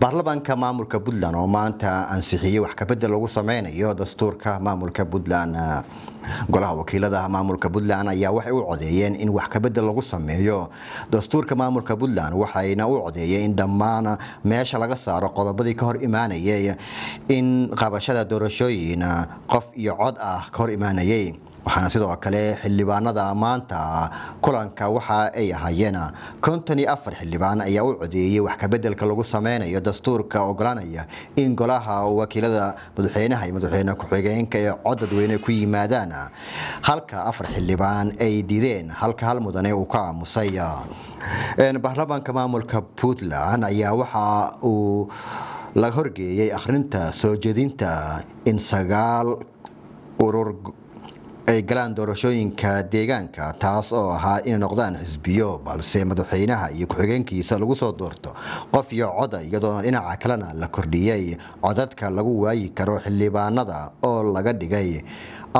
baarlamaanka maamulka puntland oo maanta ansixiyey wax kabedel lagu sameynayo dastuurka maamulka puntland eh, golaha wakiilada maamulka puntland ayaa waxay u codeeyeen in wax kabedel lagu sameeyo dastuurka maamulka puntland waxayna u codeeyeen in dhammaan meesha laga saaro qodobadii ka hor imaanayay in qabashada doorashooyin eh, qof iyo cod ah ka hor imaanayay waxaana sidoo kale xildhibaanada maanta kulanka waxa ay ahaayeen konton iyo afar xildhibaan ayaa u codeeyey wax kabedelka lagu sameynayo dastuurka ogolanaya in golaha wakiilada madaxweynaha iyo madaxweyne ku-xigeenka ee cod dadweyne ku yimaadaan halka afar xildhibaan ay diideen halka hal mudane uu ka aamusay baarlamaanka maamulka puntland ayaa waxa uu la horgeeyey akhrinta soo jeedinta in sagaal urur ay galaan doorashooyinka deegaanka taas oo ahaa inay noqdaan xisbiyo balse madaxweynaha iyo ku-xigeenkiisa lagu soo doorto qof iyo coda iyadoona dhinaca kalena la kordhiyey codadka lagu waayi karo xildhibaanada oo laga dhigay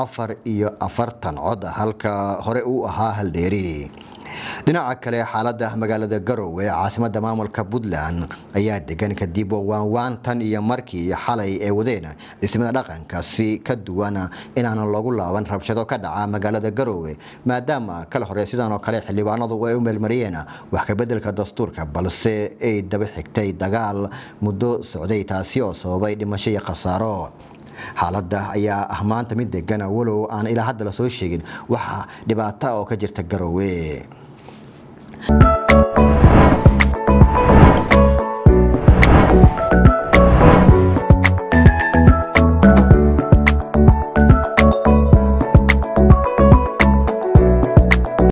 afar iyo afartan cod halka hore uu ahaa haldheeri dhinaca kale xaalada magaalada garowe ee caasimada maamulka puntland ayaa degan kadib waanwaan tan iyo markii xalay ee wadeen dhismada dhaqankaasi ka duwan inaana loogu laaban rabshado ka dhaca magaalada garowe maadaama kala hore sidan oo kale xildhibaanadu ay u meelmariyeen wax kabedelka dastuurka balse ay daba xigtay dagaal muddo socday taasi oo sababay dhimasho iyo khasaaro xaaladda ayaa ah maanta mid degan walow aan ilaa hadda lasoo sheegin waxa dhibaata oo ka jirta garowe